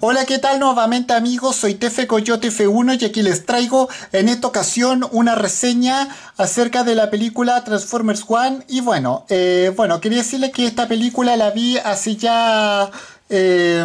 Hola, ¿qué tal nuevamente amigos? Soy Tefe Coyote F1 y aquí les traigo en esta ocasión una reseña acerca de la película Transformers One. Y bueno, eh, bueno, quería decirles que esta película la vi hace ya eh,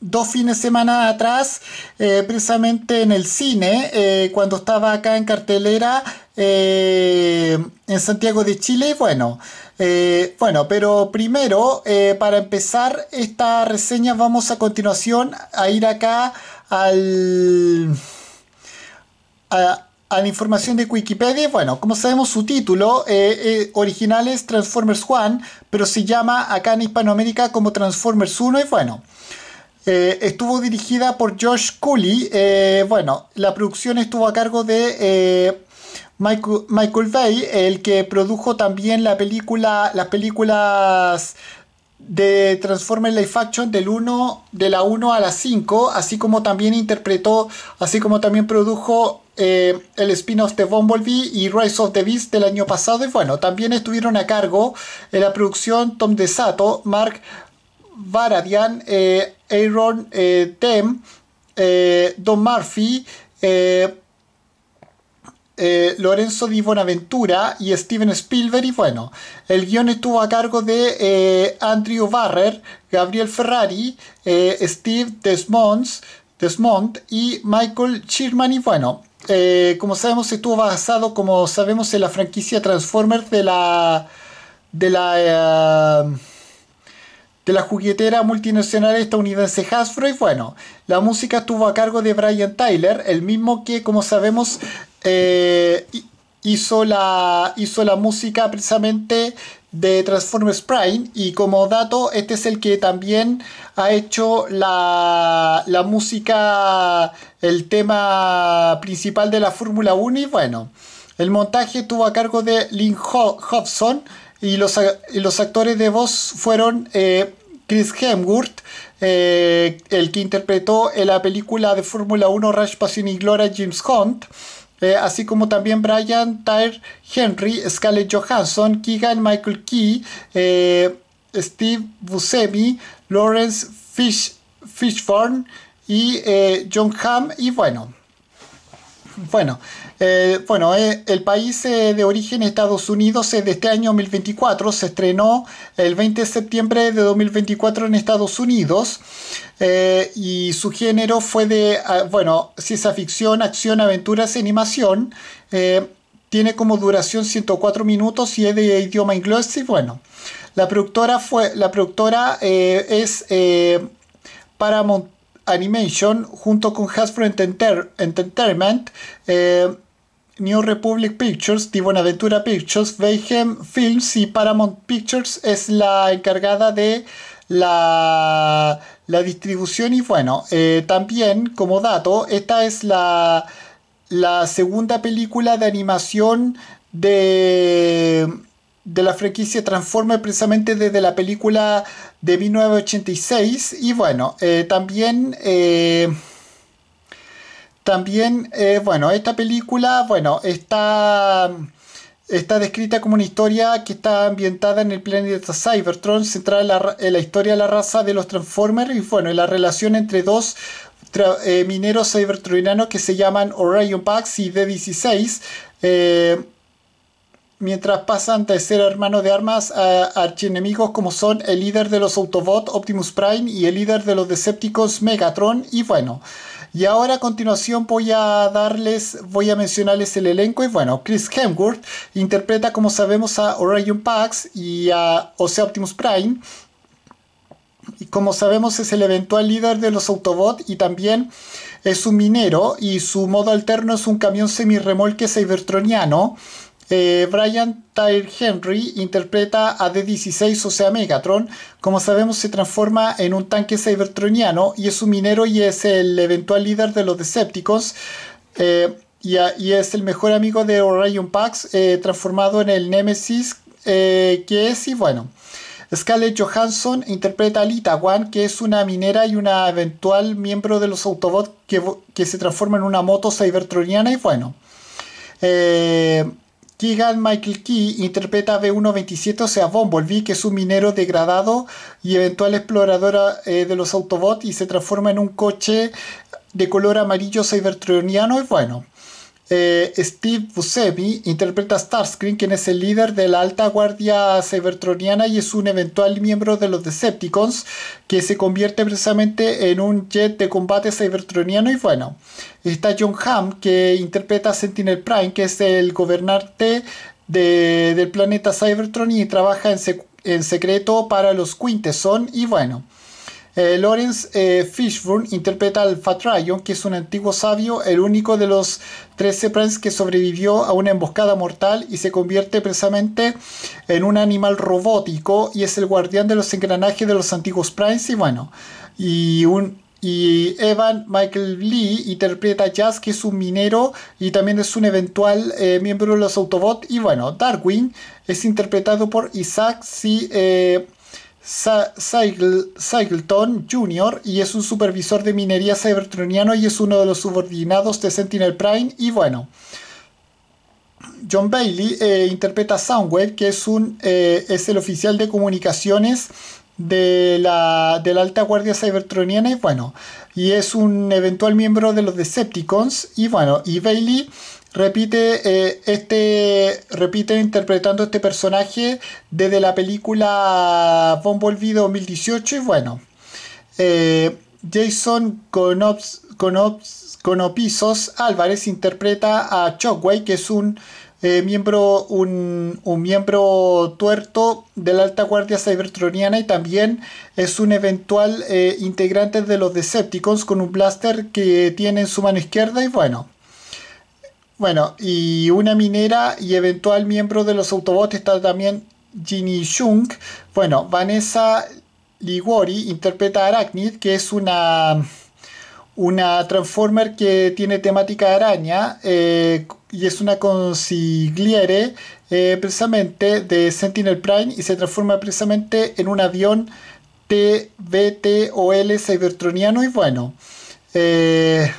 dos fines de semana atrás, eh, precisamente en el cine, cuando estaba acá en cartelera en Santiago de Chile. Y bueno, eh, bueno, pero primero, eh, para empezar esta reseña, vamos a continuación a ir acá al... A, la información de Wikipedia. Bueno, como sabemos, su título eh, original es Transformers 1, pero se llama acá en Hispanoamérica como Transformers 1. Y bueno, estuvo dirigida por Josh Cooley. bueno, la producción estuvo a cargo de Michael, Bay, el que produjo también la película, las películas de Transformers Life Action del 1 de la 1 a la 5, así como también interpretó, así como también produjo eh, el spin-off de Bumblebee y Rise of the Beast del año pasado. Y bueno, también estuvieron a cargo en la producción Tom DeSato, Mark Varadian, eh, Aaron eh, eh, Don Murphy, eh, Lorenzo Di Bonaventura y Steven Spielberg. Y bueno, el guión estuvo a cargo de eh, Andrew Barrer, Gabriel Ferrari, eh, Steve Desmond y Michael Sherman. Y bueno, como sabemos, estuvo basado, como sabemos, en la franquicia Transformers de la. de la. de la juguetera multinacional estadounidense Hasbro y bueno, la música estuvo a cargo de Brian Tyler, el mismo que como sabemos eh, hizo, la, hizo la música precisamente de Transformers Prime y como dato este es el que también ha hecho la, música, el tema principal de la Fórmula 1 y bueno, el montaje estuvo a cargo de Lynn Hobson y los, actores de voz fueron eh, Chris Hemsworth, eh, el que interpretó en la película de Fórmula 1 Rush Passion y Gloria James Hunt, eh, así como también Brian Tyre Henry, Scarlett Johansson, Keegan Michael Key, eh, Steve Buscemi, Lawrence Fish, Fishburne y eh, John Hamm y bueno, bueno, eh, bueno eh, el país eh, de origen Estados Unidos de este año 2024 se estrenó el 20 de septiembre de 2024 en Estados Unidos y su género fue de, ah, bueno, ciencia ficción, acción, aventuras, animación. tiene como duración 104 minutos y es de idioma inglés y bueno. La productora, fue, la productora es Paramount Animation junto con Hasbro Entertainment, eh, New Republic Pictures, The Bonaventura Pictures, vehem Films y Paramount Pictures es la encargada de la, la distribución y bueno, eh, también como dato, esta es la, la segunda película de animación de de la franquicia Transformers. precisamente desde la película de 1986 y bueno, eh, también... Eh, también, eh, bueno, esta película, bueno, está, está descrita como una historia que está ambientada en el planeta Cybertron, centrada en la, historia de la raza de los Transformers y, bueno, en la relación entre dos mineros cybertronianos que se llaman Orion Pax y D16. Eh, mientras pasan de ser hermano de armas a archienemigos como son el líder de los Autobots Optimus Prime, y el líder de los Decepticons, Megatron, y bueno. Y ahora a continuación voy a darles, voy a mencionarles el elenco y bueno, Chris Hemsworth interpreta como sabemos a Orion Pax y a Osea Optimus Prime. Y como sabemos es el eventual líder de los Autobots y también es un minero y su modo alterno es un camión semirremolque cybertroniano eh, Brian Tyre Henry interpreta a D16, o sea Megatron. Como sabemos, se transforma en un tanque cybertroniano y es un minero y es el eventual líder de los Decepticons. Eh, y, es el mejor amigo de Orion Pax, eh, transformado en el Nemesis, que es, y bueno. Scarlett Johansson interpreta a Lita Wan, que es una minera y una eventual miembro de los Autobots que, se transforma en una moto cybertroniana. Y bueno, Keegan Michael Key interpreta a b 127 o sea, Bumblebee, que es un minero degradado y eventual exploradora eh, de los Autobots y se transforma en un coche de color amarillo cybertroniano. Y bueno, eh, Steve Buscemi interpreta a Starscream, quien es el líder de la alta guardia cybertroniana y es un eventual miembro de los Decepticons, que se convierte precisamente en un jet de combate cybertroniano. Y bueno, está John Hamm, que interpreta a Sentinel Prime, que es el gobernante del planeta Cybertron y trabaja en, en secreto para los Quintesson. Y bueno. Eh, Lawrence eh, Fishburne interpreta al Fatrayon, que es un antiguo sabio, el único de los 13 Primes que sobrevivió a una emboscada mortal y se convierte precisamente en un animal robótico y es el guardián de los engranajes de los antiguos Primes. y bueno, y un y Evan Michael Lee interpreta a Jazz, que es un minero y también es un eventual eh, miembro de los Autobots. Y bueno, Darwin es interpretado por Isaac C. ...Cycleton Jr. y es un supervisor de minería cybertroniano y es uno de los subordinados de Sentinel Prime y bueno. John Bailey eh, interpreta a Soundwave, que es, un, eh, es el oficial de comunicaciones de la, de la alta guardia cybertroniana y bueno, y es un eventual miembro de los Decepticons y bueno, y Bailey repite eh, este repite interpretando este personaje desde la película Bumblebee 2018 y bueno eh, Jason Conops, Conops, Álvarez interpreta a Shockwave que es un eh, miembro un, un, miembro tuerto de la alta guardia cybertroniana y también es un eventual integrante de los Decepticons con un blaster que tiene en su mano izquierda y bueno bueno, y una minera y eventual miembro de los Autobots está también Ginny Shunk. Bueno, Vanessa Ligori interpreta a Arachnid, que es una, una Transformer que tiene temática de araña eh, y es una consigliere eh, precisamente de Sentinel Prime y se transforma precisamente en un avión TBTOL Cybertroniano y bueno. Eh,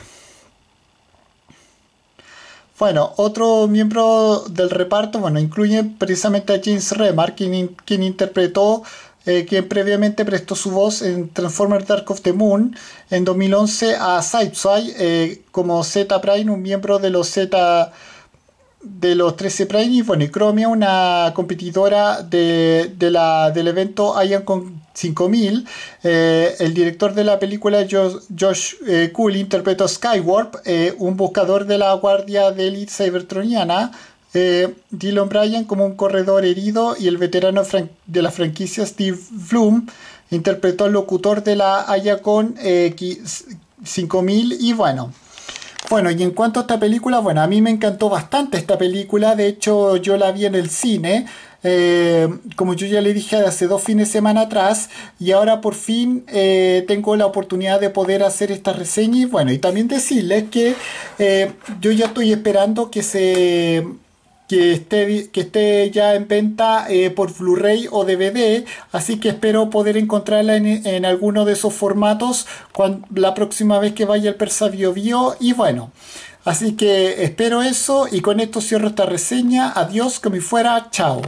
bueno, otro miembro del reparto, bueno, incluye precisamente a James Remar, quien, interpretó, eh, quien previamente prestó su voz en Transformers Dark of the Moon en 2011 a Sideswipe eh, como Z Prime, un miembro de los Z de los 13 Prime. bueno, y Chromia, una competidora de, la, del evento Ion 5000. Eh, el director de la película, Josh, Josh eh, interpretó Skywarp, eh, un buscador de la guardia de élite cybertroniana. Dylan Bryan como un corredor herido y el veterano de la franquicia Steve Bloom interpretó al locutor de la Ayacon 5000 y bueno, bueno, y en cuanto a esta película, bueno, a mí me encantó bastante esta película, de hecho yo la vi en el cine, eh, como yo ya le dije hace dos fines de semana atrás, y ahora por fin eh, tengo la oportunidad de poder hacer esta reseña y bueno, y también decirles que eh, yo ya estoy esperando que se que esté, que esté ya en venta eh, por Blu-ray o DVD, así que espero poder encontrarla en, alguno de esos formatos cuando, la próxima vez que vaya al Persa Bio y bueno, así que espero eso y con esto cierro esta reseña, adiós, que me fuera, chao.